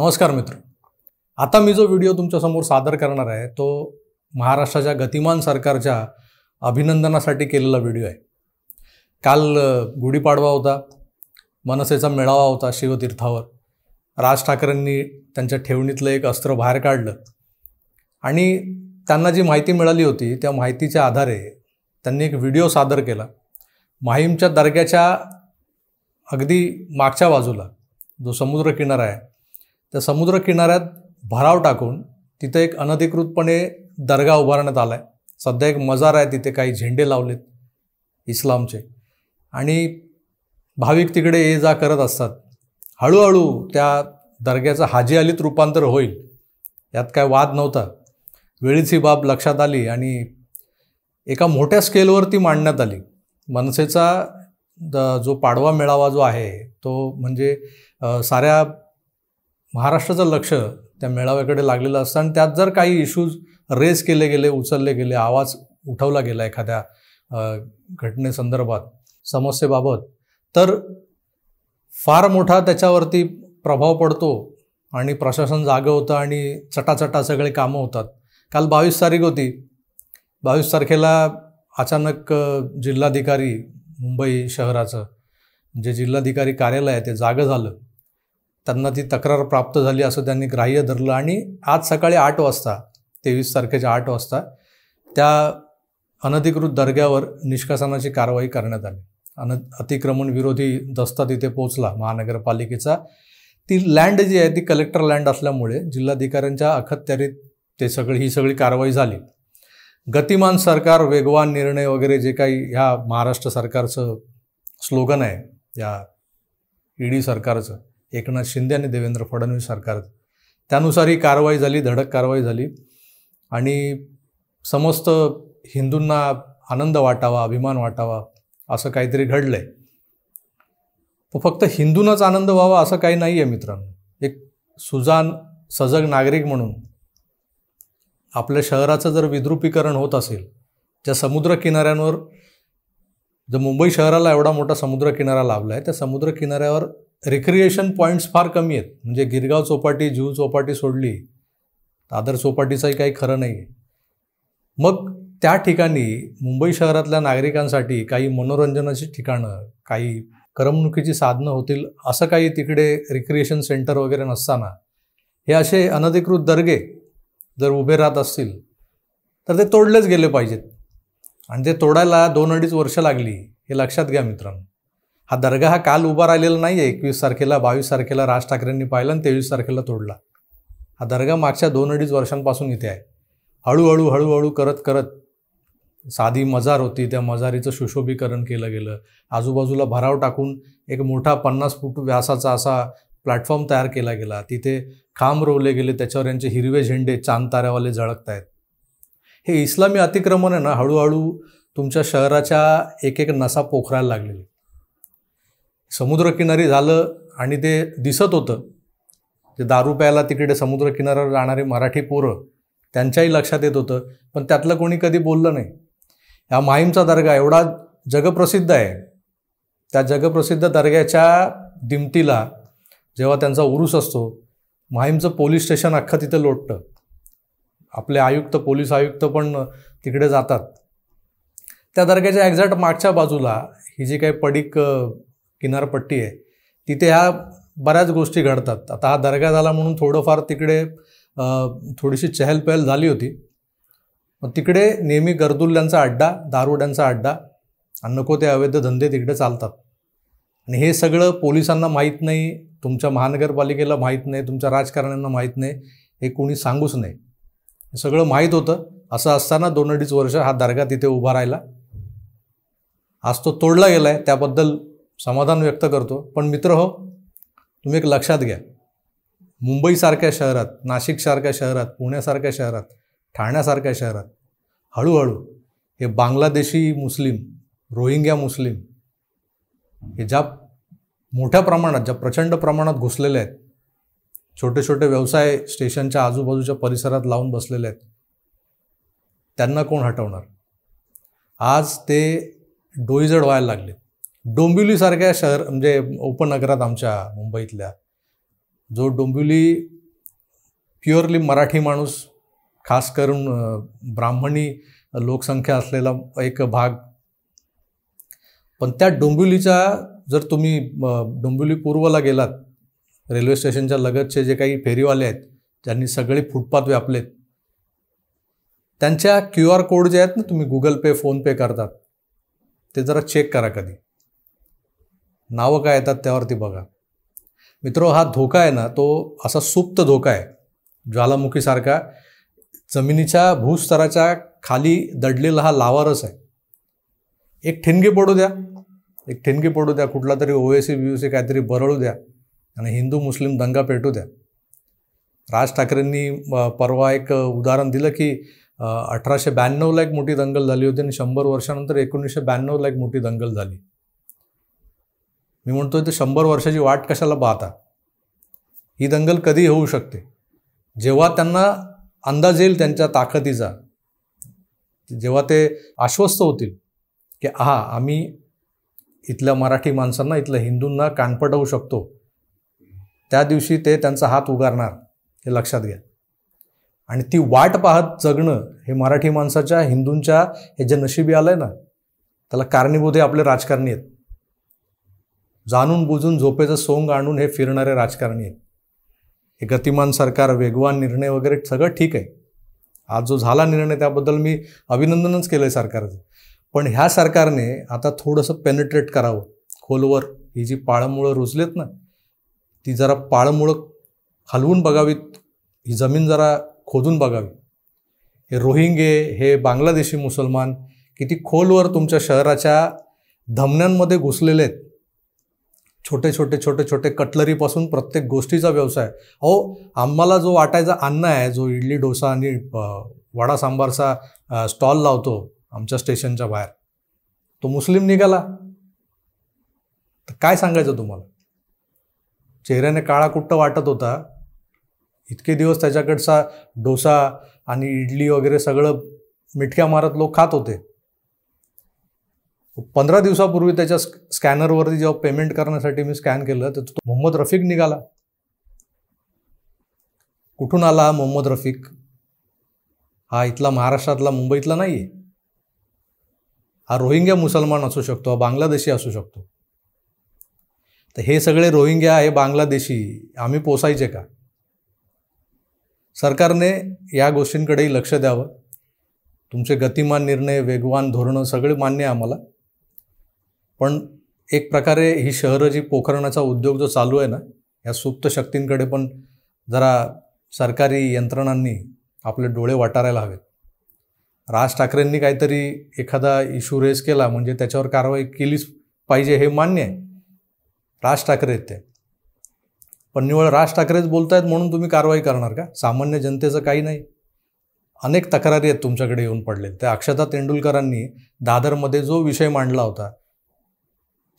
नमस्कार मित्र आता मी जो व्हिडिओ तुमच्यासमोर सादर करणार आहे तो महाराष्ट्राच्या गतिमान सरकारच्या अभिनंदनासाठी केलेला व्हिडिओ आहे काल गुढीपाडवा होता मनसेचा मेळावा होता शिवतीर्थावर राज ठाकरेंनी त्यांच्या ठेवणीतलं एक अस्त्र बाहेर काढलं आणि त्यांना जी माहिती मिळाली होती त्या माहितीच्या आधारे त्यांनी एक व्हिडिओ सादर केला माहीमच्या दर्ग्याच्या अगदी मागच्या बाजूला जो समुद्रकिनारा आहे त्या समुद्रकिनाऱ्यात भराव टाकून तिथं एक अनधिकृतपणे दर्गा उभारण्यात आला आहे सध्या एक मजार आहे तिथे काही झेंडे लावलेत इस्लामचे आणि भाविक तिकडे ये जा करत असतात हळूहळू त्या दर्ग्याचं हाजी अलीत रूपांतर होईल यात काय वाद नव्हता वेळीच ही बाब लक्षात आली आणि एका मोठ्या स्केलवरती मांडण्यात आली मनसेचा द जो पाडवा मेळावा जो आहे तो म्हणजे साऱ्या महाराष्ट्राचं लक्ष त्या मेळाव्याकडे लागलेलं असतं आणि त्यात जर काही इश्यूज रेज केले गेले उचलले गेले आवाज उठवला गेला एखाद्या घटनेसंदर्भात समस्येबाबत तर फार मोठा त्याच्यावरती प्रभाव पडतो आणि प्रशासन जागं होतं आणि चटाचटा सगळे कामं होतात काल बावीस तारीख होती बावीस तारखेला अचानक जिल्हाधिकारी मुंबई शहराचं जे जिल्हाधिकारी कार्यालय आहे ते जागं झालं त्यांना ती तक्रार प्राप्त झाली असं त्यांनी ग्राह्य धरलं आणि आज सकाळी आठ वाजता तेवीस तारखेच्या आठ वाजता त्या अनधिकृत दर्ग्यावर निष्कासनाची कारवाई करण्यात आली अन अतिक्रमण विरोधी दस्ता तिथे पोहोचला महानगरपालिकेचा ती लँड जी आहे ती कलेक्टर लँड असल्यामुळे जिल्हाधिकाऱ्यांच्या अखत्यारीत ते सगळी ही सगळी कारवाई झाली गतिमान सरकार वेगवान निर्णय वगैरे जे काही ह्या महाराष्ट्र सरकारचं स्लोगन आहे या ईडी सरकारचं एकनाथ शिंदे आणि देवेंद्र फडणवीस सरकार त्यानुसार ही कारवाई झाली धडक कारवाई झाली आणि समस्त हिंदूंना आनंद वाटावा अभिमान वाटावा असं काहीतरी घडलंय आहे फक्त हिंदूंनाच आनंद व्हावा असं काही नाही आहे मित्रांनो एक सुजान सजग नागरिक म्हणून आपल्या शहराचं जर विद्रुपीकरण होत असेल ज्या समुद्रकिनाऱ्यांवर जर मुंबई शहराला एवढा मोठा समुद्रकिनारा लाभला आहे त्या समुद्रकिनाऱ्यावर रिक्रिएशन पॉईंट्स फार कमी आहेत म्हणजे गिरगाव चौपाटी जीव चौपाटी सोडली दादर चौपाटीचंही काही खरं नाही मग त्या ठिकाणी मुंबई शहरातल्या नागरिकांसाठी काही मनोरंजनाची ठिकाणं काही करमणुकीची साधनं होतील असं काही तिकडे रिक्रिएशन सेंटर वगैरे नसताना हे असे अनधिकृत दर्गे जर उभे राहत असतील तर ते तोडलेच गेले पाहिजेत आणि ते तोडायला दोन अडीच वर्ष लागली हे लक्षात घ्या मित्रांनो हा दर्गा हा काल उभा राहिलेला नाही आहे एकवीस तारखेला बावीस तारखेला राज ठाकरेंनी पाहिला आणि तेवीस तारखेला तोडला हा दर्गा मागच्या दोन अडीच वर्षांपासून इथे आहे हळूहळू हळूहळू करत करत साधी मजार होती त्या मजारीचं सुशोभीकरण केलं गेलं आजूबाजूला भराव टाकून एक मोठा पन्नास फूट व्यासाचा असा प्लॅटफॉर्म तयार केला गेला तिथे खांब रोवले गेले त्याच्यावर यांचे हिरवे झेंडे चांद ताऱ्यावाले झळकत आहेत हे इस्लामी अतिक्रमण आहे ना हळूहळू तुमच्या शहराच्या एक एक नसा पोखरायला लागलेली समुद्रकिनारी झालं आणि ते दिसत होतं जे दारू प्यायला तिकडे समुद्रकिनाऱ्यावर जाणारे मराठी पोरं त्यांच्याही लक्षात येत होतं पण त्यातलं कोणी कधी बोललं नाही हा माहीमचा दर्गा एवढा जगप्रसिद्ध आहे त्या जगप्रसिद्ध दर्ग्याच्या दिमतीला जेव्हा त्यांचा उरूस असतो माहीमचं पोलीस स्टेशन अख्खं तिथं लोटतं आपले आयुक्त पोलीस आयुक्त पण तिकडे जातात त्या दर्ग्याच्या एक्झॅक्ट मागच्या बाजूला ही जी काही पडीक किनारपट्टी आहे तिथे ह्या बऱ्याच गोष्टी घडतात आता हा दर्गा झाला म्हणून थोडंफार तिकडे थोडीशी चहलपहल झाली होती मग तिकडे नेहमी गर्दुल्ल्यांचा अड्डा दारुड्यांचा अड्डा आणि नको ते अवैध धंदे तिकडे चालतात आणि हे सगळं पोलिसांना माहीत नाही तुमच्या महानगरपालिकेला माहीत नाही तुमच्या राजकारण्यांना माहीत नाही हे कोणी सांगूच नाही हे सगळं माहीत होतं असं असताना दोन अडीच वर्ष हा दर्गा तिथे उभा राहिला आज तो तोडला गेला आहे त्याबद्दल समाधान व्यक्त करतो पण मित्र हो तुम्ही एक लक्षात घ्या मुंबईसारख्या शहरात नाशिकसारख्या शहरात पुण्यासारख्या शहरात ठाण्यासारख्या शहरात हळूहळू हे बांगलादेशी मुस्लिम रोहिंग्या मुस्लिम हे ज्या मोठ्या प्रमाणात ज्या प्रचंड प्रमाणात घुसलेले आहेत छोटे छोटे व्यवसाय स्टेशनच्या आजूबाजूच्या परिसरात लावून बसलेले आहेत त्यांना कोण हटवणार आज ते डोईजड व्हायला लागले डोंबिवलीसारख्या शहर म्हणजे उपनगरात आमच्या मुंबईतल्या जो डोंबिवली प्युअरली मराठी माणूस खास करून ब्राह्मणी लोकसंख्या असलेला एक भाग पण त्या डोंबिवलीचा जर तुम्ही डोंबिवली पूर्वला गेलात रेल्वे स्टेशनच्या लगतचे जे काही फेरीवाले आहेत ज्यांनी सगळे फुटपाथ व्यापलेत त्यांच्या क्यू आर कोड जे आहेत ना तुम्ही गुगल पे फोनपे करतात ते जरा चेक करा कधी नावं काय येतात त्यावरती बघा मित्र हा धोका आहे ना तो असा सुप्त धोका आहे ज्वालामुखीसारखा जमिनीच्या भूस्तराच्या खाली दडलेला हा लावारस आहे एक ठिणगी पडू द्या एक ठेणगे पडू द्या कुठला तरी ओएसी बीओसी काहीतरी बरळू द्या आणि हिंदू मुस्लिम दंगा पेटू द्या राज ठाकरेंनी परवा एक उदाहरण दिलं की अठराशे ब्याण्णवला एक मोठी दंगल झाली होती आणि शंभर वर्षानंतर एकोणीसशे ब्याण्णवला एक मोठी दंगल झाली मी म्हणतोय ते शंभर वर्षाची वाट कशाला पाहता ही दंगल कधी होऊ शकते जेव्हा त्यांना अंदाज येईल त्यांच्या ताकदीचा जेव्हा ते आश्वस्त होतील की आहा आम्ही इथल्या मराठी माणसांना इथल्या हिंदूंना कानपटवू शकतो त्या दिवशी ते त्यांचा हात उगारणार हे लक्षात घ्या आणि ती वाट पाहत जगणं हे मराठी माणसाच्या हिंदूंच्या हे जे नशिबी आलं आहे ना त्याला कारणीभूत हे आपले राजकारणी आहेत जाणून बुजून झोपेचं सोंग आणून हे फिरणारे राजकारणी आहेत हे गतिमान सरकार वेगवान निर्णय वगैरे सगळं ठीक आहे आज जो झाला निर्णय त्याबद्दल मी अभिनंदनच केलं आहे सरकारचं पण ह्या सरकारने आता थोडंसं पेनिट्रेट करावं खोलवर ही जी पाळंमुळं रुजलेत ना ती जरा पाळंमुळं हलवून बघावीत ही जमीन जरा खोदून बघावी हे रोहिंगे हे बांगलादेशी मुसलमान किती खोलवर तुमच्या शहराच्या धमन्यांमध्ये घुसलेले आहेत छोटे छोटे छोटे छोटे कटलरीपासून प्रत्येक गोष्टीचा व्यवसाय अहो आम्हाला जो वाटायचा अन्न आहे जो इडली डोसा आणि वडा सांबारचा स्टॉल लावतो आमच्या स्टेशनच्या बाहेर तो मुस्लिम निघाला तर काय सांगायचं तुम्हाला चेहऱ्याने काळा कुट्ट वाटत होता इतके दिवस त्याच्याकडचा डोसा आणि इडली वगैरे सगळं मिटक्या मारत लोक खात होते पंधरा दिवसापूर्वी त्याच्या स्कॅनरवरती जेव्हा पेमेंट करण्यासाठी मी स्कॅन केलं तर तो मोहम्मद रफिक निघाला कुठून आला मोहम्मद रफिक हा इथला महाराष्ट्रातला मुंबईतला नाही हा रोहिंग्या मुसलमान असू शकतो हा बांगलादेशी असू शकतो तर हे सगळे रोहिंग्या हे बांगलादेशी आम्ही पोसायचे का सरकारने या गोष्टींकडेही लक्ष द्यावं तुमचे गतिमान निर्णय वेगवान धोरणं सगळे मान्य आम्हाला पण एक प्रकारे ही शहरं जी पोखरणाचा उद्योग जो चालू आहे ना या सुप्त शक्तींकडे पण जरा सरकारी यंत्रणांनी आपले डोळे वाटारायला हवेत राज ठाकरेंनी काहीतरी एखादा इशू रेस केला म्हणजे त्याच्यावर कारवाई केलीच पाहिजे हे मान्य आहे राज ठाकरे ते पण निवळ राज ठाकरेच बोलतायत म्हणून तुम्ही कारवाई करणार का सामान्य जनतेचं काही नाही अनेक तक्रारी आहेत तुमच्याकडे येऊन पडले त्या अक्षता तेंडुलकरांनी दादरमध्ये जो विषय मांडला होता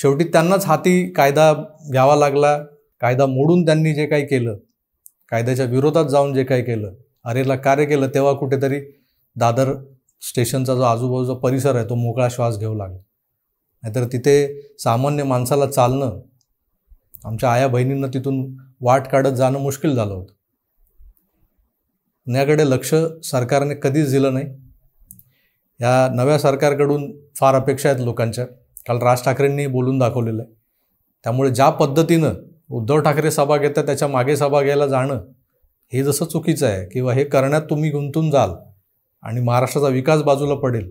शेवटी त्यांनाच हाती कायदा घ्यावा लागला कायदा मोडून त्यांनी जे काही केलं कायद्याच्या विरोधात जाऊन जे काही केलं अरेला कार्य केलं तेव्हा कुठेतरी दादर स्टेशनचा जो आजूबाजूचा परिसर आहे तो मोकळा श्वास घेऊ लागला नाहीतर तिथे सामान्य माणसाला चालणं आमच्या आया बहिणींना तिथून वाट काढत जाणं मुश्किल झालं होतं याकडे लक्ष सरकारने कधीच दिलं नाही या नव्या सरकारकडून फार अपेक्षा आहेत लोकांच्या काल राज ठाकरेंनी बोलून दाखवलेलं आहे त्यामुळे ज्या पद्धतीनं उद्धव ठाकरे सभा घेतात त्याच्या मागे सभा घ्यायला जाणं हे जसं चुकीचं आहे किंवा हे करण्यात तुम्ही गुंतून जाल आणि महाराष्ट्राचा विकास बाजूला पडेल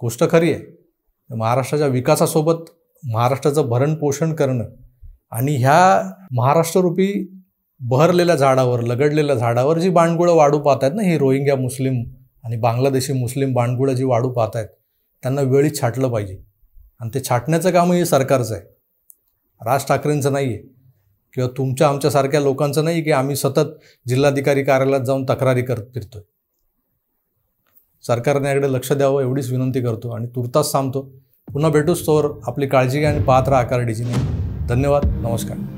गोष्ट खरी आहे महाराष्ट्राच्या विकासासोबत महाराष्ट्राचं भरणपोषण करणं आणि ह्या महाराष्ट्ररूपी बहरलेल्या झाडावर लगडलेल्या झाडावर जी बाणगुळं वाढू पाहत आहेत ना ही रोहिंग्या मुस्लिम आणि बांगलादेशी मुस्लिम बाणगुळं जी वाढू पाहत आहेत त्यांना वेळी छाटलं पाहिजे आणि ते छाटण्याचं काम हे सरकारचं आहे राज ठाकरेंचं नाही आहे किंवा तुमच्या आमच्यासारख्या लोकांचं नाही की आम्ही सतत जिल्हाधिकारी कार्यालयात जाऊन तक्रारी करत फिरतो सरकारने याकडे लक्ष द्यावं एवढीच विनंती करतो आणि तुर्तास थांबतो पुन्हा भेटूच तोवर आपली काळजी घ्या आणि पात्र आकारडीची नाही धन्यवाद नमस्कार